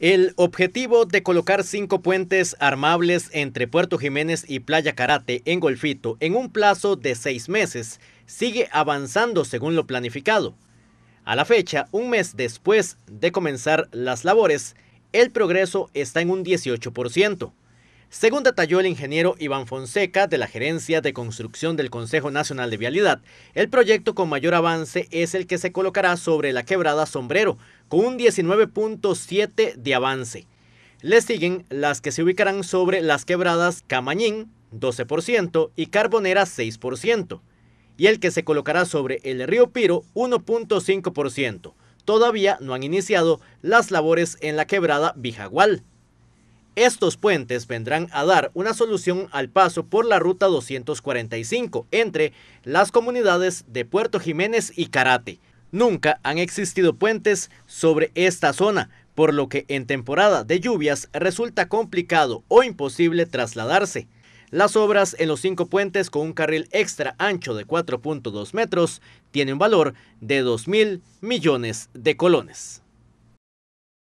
El objetivo de colocar cinco puentes armables entre Puerto Jiménez y Playa Karate en Golfito en un plazo de seis meses sigue avanzando según lo planificado. A la fecha, un mes después de comenzar las labores, el progreso está en un 18%. Según detalló el ingeniero Iván Fonseca de la Gerencia de Construcción del Consejo Nacional de Vialidad, el proyecto con mayor avance es el que se colocará sobre la quebrada Sombrero, con un 19.7 de avance. Le siguen las que se ubicarán sobre las quebradas Camañín, 12%, y Carbonera, 6%, y el que se colocará sobre el río Piro, 1.5%. Todavía no han iniciado las labores en la quebrada Bijagual. Estos puentes vendrán a dar una solución al paso por la ruta 245 entre las comunidades de Puerto Jiménez y Karate. Nunca han existido puentes sobre esta zona, por lo que en temporada de lluvias resulta complicado o imposible trasladarse. Las obras en los cinco puentes con un carril extra ancho de 4.2 metros tienen un valor de 2 mil millones de colones.